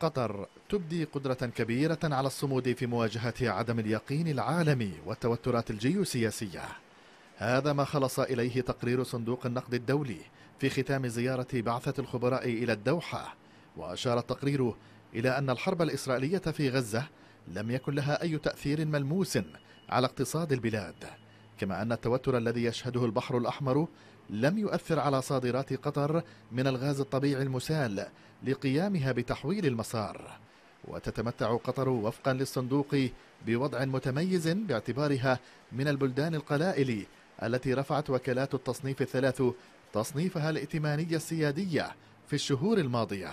قطر تبدي قدرة كبيرة على الصمود في مواجهة عدم اليقين العالمي والتوترات الجيوسياسية هذا ما خلص إليه تقرير صندوق النقد الدولي في ختام زيارة بعثة الخبراء إلى الدوحة وأشار التقرير إلى أن الحرب الإسرائيلية في غزة لم يكن لها أي تأثير ملموس على اقتصاد البلاد كما أن التوتر الذي يشهده البحر الأحمر لم يؤثر على صادرات قطر من الغاز الطبيعي المسال لقيامها بتحويل المسار وتتمتع قطر وفقا للصندوق بوضع متميز باعتبارها من البلدان القلائل التي رفعت وكالات التصنيف الثلاث تصنيفها الائتماني السيادي في الشهور الماضية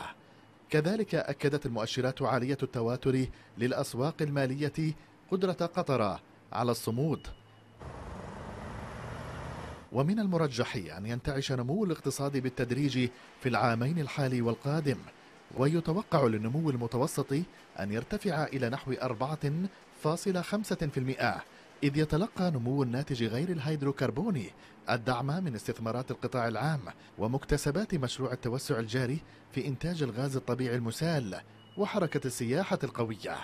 كذلك أكدت المؤشرات عالية التواتر للأسواق المالية قدرة قطر على الصمود ومن المرجح أن ينتعش نمو الاقتصاد بالتدريج في العامين الحالي والقادم ويتوقع للنمو المتوسط أن يرتفع إلى نحو 4.5% إذ يتلقى نمو الناتج غير الهيدروكربوني الدعم من استثمارات القطاع العام ومكتسبات مشروع التوسع الجاري في إنتاج الغاز الطبيعي المسال وحركة السياحة القوية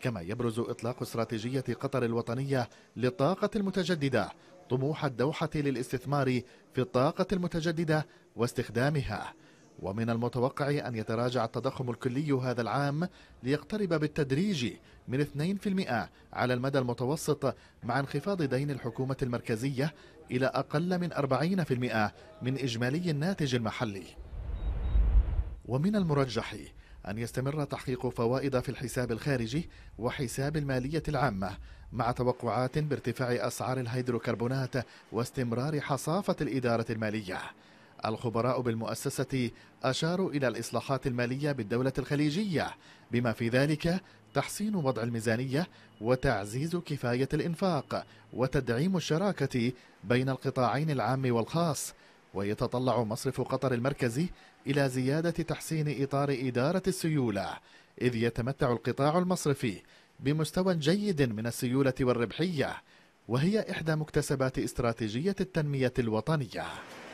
كما يبرز إطلاق استراتيجية قطر الوطنية للطاقة المتجددة طموح الدوحة للاستثمار في الطاقة المتجددة واستخدامها ومن المتوقع أن يتراجع التضخم الكلي هذا العام ليقترب بالتدريج من 2% على المدى المتوسط مع انخفاض دين الحكومة المركزية إلى أقل من 40% من إجمالي الناتج المحلي ومن المرجح أن يستمر تحقيق فوائد في الحساب الخارجي وحساب المالية العامة مع توقعات بارتفاع أسعار الهيدروكربونات واستمرار حصافة الإدارة المالية الخبراء بالمؤسسة أشاروا إلى الإصلاحات المالية بالدولة الخليجية بما في ذلك تحسين وضع الميزانية وتعزيز كفاية الإنفاق وتدعيم الشراكة بين القطاعين العام والخاص ويتطلع مصرف قطر المركزي إلى زيادة تحسين إطار إدارة السيولة إذ يتمتع القطاع المصرفي بمستوى جيد من السيولة والربحية وهي إحدى مكتسبات استراتيجية التنمية الوطنية